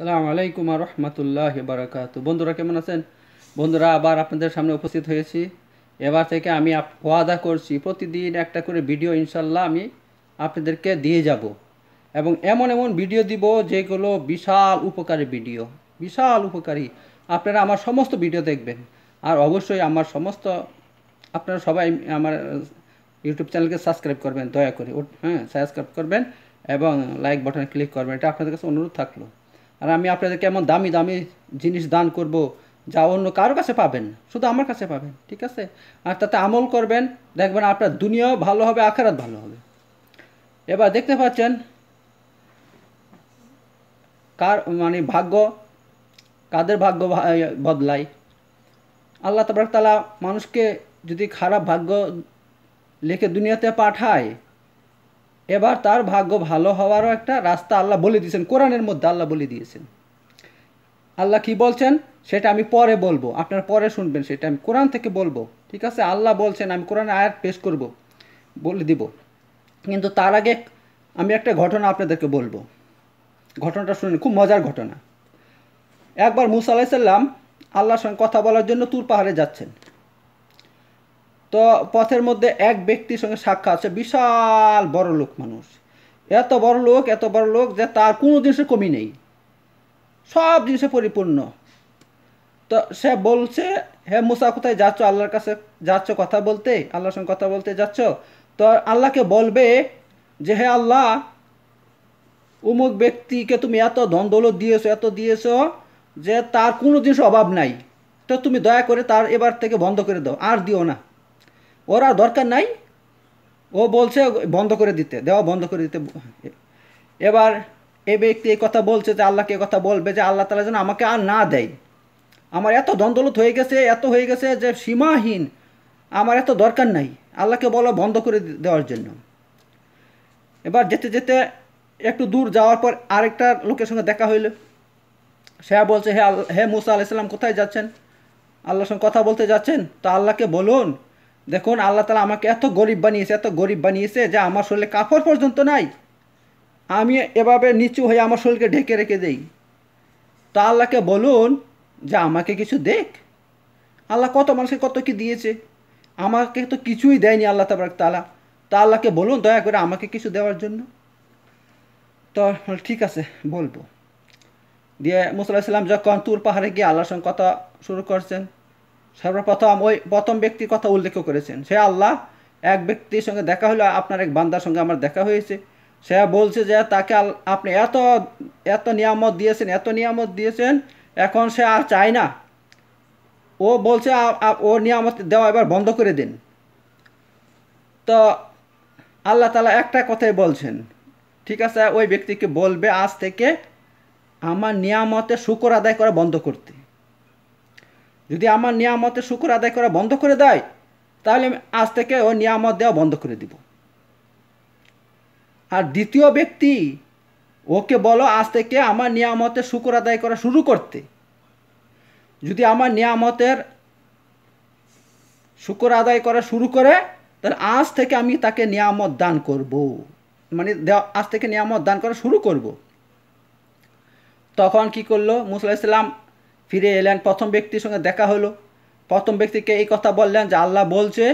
সালাম আলাইকুম আর রহমতুল্লাহ বারাকাত বন্ধুরা কেমন আছেন বন্ধুরা আবার আপনাদের সামনে উপস্থিত হয়েছি এবার থেকে আমি ওয়াদা করছি প্রতিদিন একটা করে ভিডিও ইনশাল্লাহ আমি আপনাদেরকে দিয়ে যাব এবং এমন এমন ভিডিও দিব যেগুলো বিশাল উপকারী ভিডিও বিশাল উপকারী আপনারা আমার সমস্ত ভিডিও দেখবেন আর অবশ্যই আমার সমস্ত আপনারা সবাই আমার ইউটিউব চ্যানেলকে সাবস্ক্রাইব করবেন দয়া করে হ্যাঁ সাবস্ক্রাইব করবেন এবং লাইক বাটনে ক্লিক করবেন এটা আপনাদের কাছে অনুরোধ থাকলো আর আমি আপনাদেরকে এমন দামি দামি জিনিস দান করব যা অন্য কারো কাছে পাবেন শুধু আমার কাছে পাবেন ঠিক আছে আর তাতে আমল করবেন দেখবেন আপনার দুনিয়াও ভালো হবে আখারাত ভালো হবে এবার দেখতে পাচ্ছেন কার মানে ভাগ্য কাদের ভাগ্য বদলায় আল্লাহ তাবারক তালা মানুষকে যদি খারাপ ভাগ্য লেখে দুনিয়াতে পাঠায় এবার তার ভাগ্য ভালো হওয়ারও একটা রাস্তা আল্লাহ বলে দিয়েছেন কোরআনের মধ্যে আল্লাহ বলে দিয়েছেন আল্লাহ কি বলছেন সেটা আমি পরে বলবো আপনার পরে শুনবেন সেটা আমি কোরআন থেকে বলবো ঠিক আছে আল্লাহ বলছেন আমি কোরআনে আয়াত পেশ করব বলে দিব কিন্তু তার আগে আমি একটা ঘটনা আপনাদেরকে বলবো ঘটনাটা শুনেন খুব মজার ঘটনা একবার মুসা আলাইসাল্লাম আল্লাহর সঙ্গে কথা বলার জন্য তুর পাহাড়ে যাচ্ছেন তো পথের মধ্যে এক ব্যক্তির সঙ্গে সাক্ষাৎ আছে বিশাল বড় লোক মানুষ এত বড় লোক এত বড় লোক যে তার কোনো জিনিসে কমি নেই সব জিনিসে পরিপূর্ণ তো সে বলছে হে মুসা কোথায় যাচ্ছ আল্লাহর কাছে যাচ্ছ কথা বলতে আল্লাহর সঙ্গে কথা বলতে যাচ্ছ তো আল্লাহকে বলবে যে হে আল্লাহ উমুক ব্যক্তিকে তুমি এত ধন দৌলত দিয়েছো এত দিয়েছ যে তার কোনো জিনিস অভাব নাই তো তুমি দয়া করে তার এবার থেকে বন্ধ করে দাও আর দিও না ওরা আর দরকার নাই ও বলছে বন্ধ করে দিতে দেওয়া বন্ধ করে দিতে এবার এ ব্যক্তি এই কথা বলছে যে আল্লাহকে এ কথা বলবে যে আল্লাহ তালা যেন আমাকে আর না দেয় আমার এত দ্বন্দ্বলত হয়ে গেছে এত হয়ে গেছে যে সীমাহীন আমার এত দরকার নাই আল্লাহকে বলো বন্ধ করে দেওয়ার জন্য এবার যেতে যেতে একটু দূর যাওয়ার পর আরেকটা লোকের সঙ্গে দেখা হইল সে বলছে হে হে মুসা ইসলাম কোথায় যাচ্ছেন আল্লাহর সঙ্গে কথা বলতে যাচ্ছেন তো আল্লাহকে বলুন দেখুন আল্লাহ তালা আমাকে এত গরিব বানিয়েছে এত গরিব বানিয়েছে যে আমার শরীরে কাপড় পর্যন্ত নাই আমি এভাবে নিচু হয়ে আমার শরীরকে ঢেকে রেখে দেই তা আল্লাহকে বলুন যে আমাকে কিছু দেখ আল্লাহ কত মানুষকে কত কি দিয়েছে আমাকে তো কিছুই দেয়নি আল্লাহ তাবার তালা তা আল্লাহকে বলুন দয়া করে আমাকে কিছু দেওয়ার জন্য তো ঠিক আছে বলবো দিয়ে মুসাল্লাহ সাল্লাম যখন তুর পাহাড়ে গিয়ে আল্লাহর সঙ্গে কথা শুরু করছেন সর্বপ্রথম ওই প্রথম ব্যক্তির কথা উল্লেখ করেছেন সে আল্লাহ এক ব্যক্তির সঙ্গে দেখা হলো আপনার এক বান্দার সঙ্গে আমার দেখা হয়েছে সে বলছে যে তাকে আপনি এত এত নিয়ামত দিয়েছেন এত নিয়ামত দিয়েছেন এখন সে আর চায় না ও বলছে ও নিয়ামত দেওয়া এবার বন্ধ করে দিন তো আল্লাহ তালা একটা কথাই বলছেন ঠিক আছে ওই ব্যক্তিকে বলবে আজ থেকে আমার নিয়ামতে শুকর আদায় করা বন্ধ করতে যদি আমার নিয়ামতের শুকুর আদায় করা বন্ধ করে দেয় তাহলে আমি আজ থেকে ওই নিয়ামত দেওয়া বন্ধ করে দিব আর দ্বিতীয় ব্যক্তি ওকে বলো আজ থেকে আমার নিয়ামতের শুকুর আদায় করা শুরু করতে যদি আমার নিয়ামতের শুকর আদায় করা শুরু করে তাহলে আজ থেকে আমি তাকে নিয়ামত দান করব মানে আজ থেকে নিয়ামত দান করা শুরু করব তখন কি করলো মুসলা ফিরে এলেন প্রথম ব্যক্তির সঙ্গে দেখা হলো প্রথম ব্যক্তিকে এই কথা বললেন যে আল্লাহ বলছে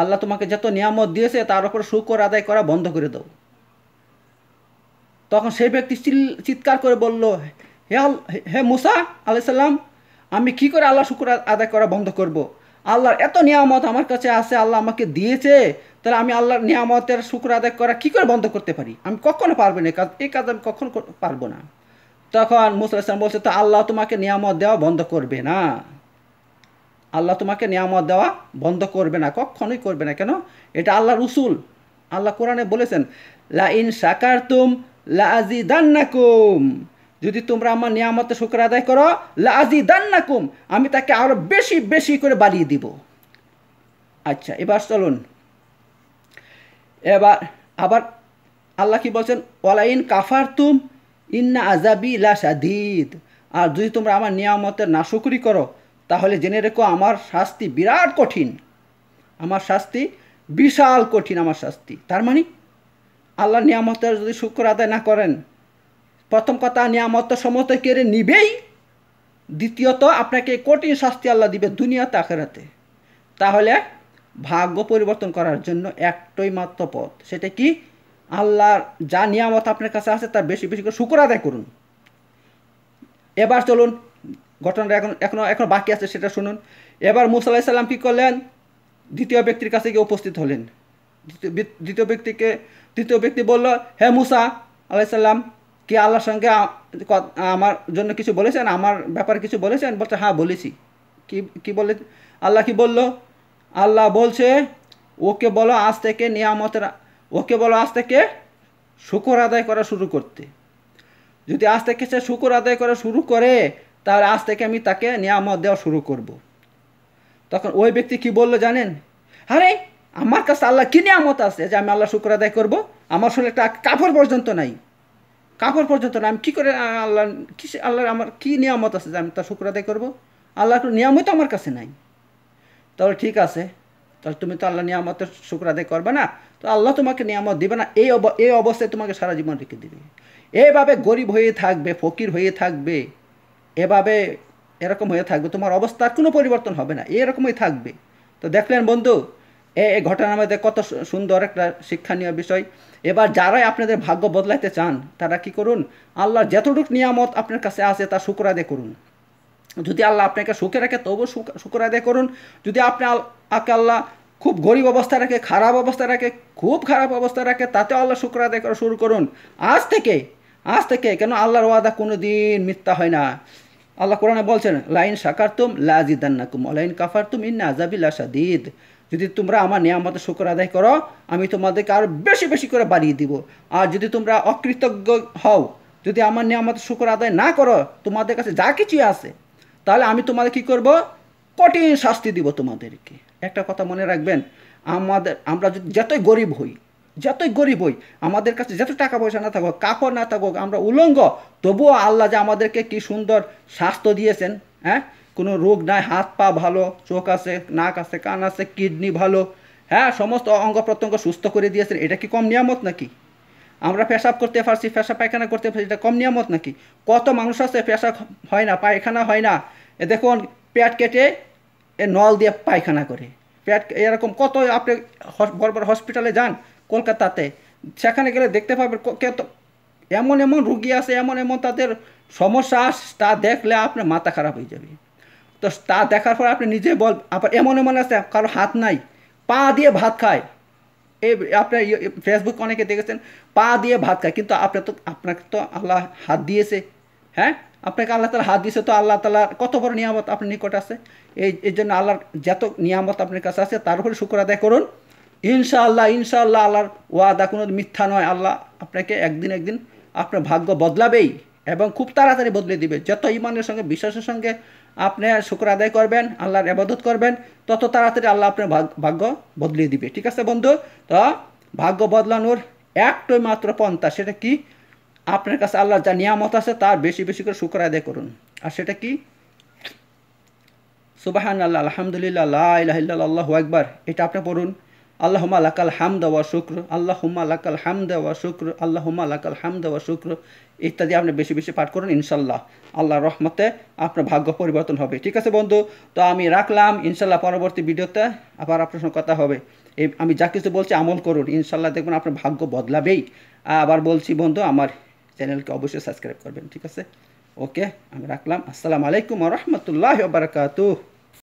আল্লাহ তোমাকে যত নিয়ামত দিয়েছে তার উপর শুকর আদায় করা বন্ধ করে দাও তখন সেই ব্যক্তি চিৎকার করে বলল হে হে মুসা আলাইসাল্লাম আমি কি করে আল্লাহ শুকুর আদায় করা বন্ধ করব। আল্লাহর এত নিয়ামত আমার কাছে আছে আল্লাহ আমাকে দিয়েছে তাহলে আমি আল্লাহর নিয়ামতের শুকুর আদায় করা কি করে বন্ধ করতে পারি আমি কখনো পারবো না এই কাজ আমি কখনো পারবো না তখন মুসা ইসলাম বলছে তো আল্লাহ তোমাকে নিয়ামত দেওয়া বন্ধ করবে না আল্লাহ তোমাকে নিয়ামত দেওয়া বন্ধ করবে না কখনোই করবে না কেন এটা আল্লাহর উসুল আল্লাহ কোরআনে বলেছেন লা ইন সাকার তুম লা আজি দান্নাকুম যদি তোমরা আমার নিয়ামত শুক্র আদায় করো লা আজি দান্নাকুম আমি তাকে আরও বেশি বেশি করে বাড়িয়ে দিব আচ্ছা এবার চলুন এবার আবার আল্লাহ কি বলছেন ওয়ালাইন কাফার তুম ইন্না আজাবি লা আর যদি তোমরা আমার নিয়ামতের নাশুকরি করো তাহলে জেনে রেখো আমার শাস্তি বিরাট কঠিন আমার শাস্তি বিশাল কঠিন আমার শাস্তি তার মানে আল্লাহ নিয়ামতের যদি শুক্র আদায় না করেন প্রথম কথা নিয়ামত সমস্ত কেড়ে নিবেই দ্বিতীয়ত আপনাকে কঠিন শাস্তি আল্লাহ দিবে দুনিয়াতে আখেরাতে তাহলে ভাগ্য পরিবর্তন করার জন্য একটাই মাত্র পথ সেটা কি আল্লাহর যা নিয়ামত আপনার কাছে আছে তার বেশি বেশি করে শুকর আদায় করুন এবার চলুন ঘটনাটা এখন এখনো এখন বাকি আছে সেটা শুনুন এবার মুসা আলাহিসাল্লাম কী করলেন দ্বিতীয় ব্যক্তির কাছে গিয়ে উপস্থিত হলেন দ্বিতীয় ব্যক্তিকে তৃতীয় ব্যক্তি বলল হে মুসা আলাইসাল্লাম কি আল্লাহর সঙ্গে আমার জন্য কিছু বলেছেন আমার ব্যাপারে কিছু বলেছেন বলছে হ্যাঁ বলেছি কি কি বলে আল্লাহ কি বলল আল্লাহ বলছে ওকে বলো আজ থেকে নিয়ামতের ওকে বলো আজ থেকে শুকর আদায় করা শুরু করতে যদি আজ থেকে সে শুকর আদায় করা শুরু করে তাহলে আজ থেকে আমি তাকে নিয়ামত দেওয়া শুরু করব। তখন ওই ব্যক্তি কি বলল জানেন আরে আমার কাছে আল্লাহ কী নিয়ামত আছে যে আমি আল্লাহ শুকর আদায় করবো আমার শরীরে একটা কাপড় পর্যন্ত নাই কাপড় পর্যন্ত না আমি কী করে আল্লাহ কী আল্লাহর আমার কী নিয়ামত আছে যে আমি তার শুকর আদায় করবো আল্লাহর নিয়ামত আমার কাছে নাই তাহলে ঠিক আছে তাহলে তুমি তো আল্লাহ নিয়ামতের শুক্র আদায় করবে না তো আল্লাহ তোমাকে নিয়ামত দিবে না এই এই অবস্থায় তোমাকে সারা জীবন রেখে দিবে এভাবে গরিব হয়ে থাকবে ফকির হয়ে থাকবে এভাবে এরকম হয়ে থাকবে তোমার অবস্থার কোনো পরিবর্তন হবে না এরকমই থাকবে তো দেখলেন বন্ধু এ এই ঘটনার মধ্যে কত সুন্দর একটা শিক্ষণীয় বিষয় এবার যারাই আপনাদের ভাগ্য বদলাইতে চান তারা কি করুন আল্লাহর যতটুকু নিয়ামত আপনার কাছে আছে তা শুক্রাদে করুন যদি আল্লাহ আপনাকে সুখে রাখে তবু শুকর আদায় করুন যদি আপনি আকে আল্লাহ খুব গরিব অবস্থা রাখে খারাপ অবস্থা রাখে খুব খারাপ অবস্থা রাখে তাতে আল্লাহ শুক্র আদায় করা শুরু করুন আজ থেকে আজ থেকে কেন আল্লাহর ওয়াদা কোনো দিন মিথ্যা হয় না আল্লাহ কোরআনে বলছেন লাইন সাকার তুম লাজিদান্নাকুম লাইন কাফার তুম ইন্না আজাবিল্লা যদি তোমরা আমার নিয়ামতের শুক্র আদায় করো আমি তোমাদেরকে আরও বেশি বেশি করে বাড়িয়ে দিব আর যদি তোমরা অকৃতজ্ঞ হও যদি আমার নিয়ামতের শুক্র আদায় না করো তোমাদের কাছে যা কিছুই আছে তাহলে আমি তোমাদের কি করব কঠিন শাস্তি দিব তোমাদেরকে একটা কথা মনে রাখবেন আমাদের আমরা যদি যতই গরিব হই যতই গরিব হই আমাদের কাছে যত টাকা পয়সা না থাকুক কাপড় না থাকুক আমরা উলঙ্গ তবুও আল্লাহ যে আমাদেরকে কি সুন্দর স্বাস্থ্য দিয়েছেন হ্যাঁ কোনো রোগ নাই হাত পা ভালো চোখ আছে নাক আছে কান আছে কিডনি ভালো হ্যাঁ সমস্ত অঙ্গ প্রত্যঙ্গ সুস্থ করে দিয়েছেন এটা কি কম নিয়ামত নাকি আমরা পেশাব করতে পারছি পেশা পায়খানা করতে পারছি এটা কম নিয়ামত নাকি কত মানুষ আছে পেশা হয় না পায়খানা হয় না এ দেখুন পেট কেটে এ নল দিয়ে পায়খানা করে পেট এরকম কত আপনি বড় বড় হসপিটালে যান কলকাতাতে সেখানে গেলে দেখতে পাবেন কত এমন এমন রুগী আছে এমন এমন তাদের সমস্যা তা দেখলে আপনার মাথা খারাপ হয়ে যাবে তো তা দেখার পর আপনি নিজে বল আপনার এমন এমন আছে কারো হাত নাই পা দিয়ে ভাত খায় এই আপনার ফেসবুক ইয়ে- ইয়ে অনেকে দেখেছেন পা দিয়ে ভাত খায় কিন্তু আপনার তো আপনাকে তো আল্লাহ হাত দিয়েছে হ্যাঁ আপনাকে আল্লাহ তালা হাত দিয়েছে তো আল্লাহ তালার কত বড় নিয়ামত আপনার নিকট আছে এই এই জন্য আল্লাহর যত নিয়ামত আপনার কাছে আছে তার উপরে শুক্র আদায় করুন ইনশাআল্লাহ ইনশাআল্লাহ আল্লাহর ওয়াদা কোনো মিথ্যা নয় আল্লাহ আপনাকে একদিন একদিন আপনার ভাগ্য বদলাবেই এবং খুব তাড়াতাড়ি বদলে দিবে যত ইমানের সঙ্গে বিশ্বাসের সঙ্গে আপনি শুক্র আদায় করবেন আল্লাহর আবাদত করবেন তত তাড়াতাড়ি আল্লাহ আপনার ভাগ্য বদলিয়ে দিবে ঠিক আছে বন্ধু তো ভাগ্য বদলানোর একটাই মাত্র পন্থা সেটা কি আপনার কাছে আল্লাহর যা নিয়ামত আছে তার বেশি বেশি করে শুক্র আদায় করুন আর সেটা কি সুবাহান আল্লাহ আলহামদুলিল্লাহ আল্লাহ আল্লাহ একবার এটা আপনি পড়ুন আল্লাহ কাল হাম দেওয়া শুক্র আল্লাহ লাকাল হাম দেওয়া শুক্র আল্লাহ লাকাল হাম দেওয়া শুক্র ইত্যাদি আপনি বেশি বেশি পাঠ করুন ইনশাল্লাহ আল্লাহর রহমতে আপনার ভাগ্য পরিবর্তন হবে ঠিক আছে বন্ধু তো আমি রাখলাম ইনশাল্লাহ পরবর্তী ভিডিওতে আবার আপনার সঙ্গে কথা হবে আমি যা কিছু বলছি আমল করুন ইনশাল্লাহ দেখবেন আপনার ভাগ্য বদলাবেই আবার বলছি বন্ধু আমার চ্যানেল কে অবশ্যই সাবস্ক্রাইব করবেন ঠিক আছে ওকে আমরা রাখলাম আসসালামু আলাইকুম ওয়া রাহমাতুল্লাহি ওয়া বারাকাতুহু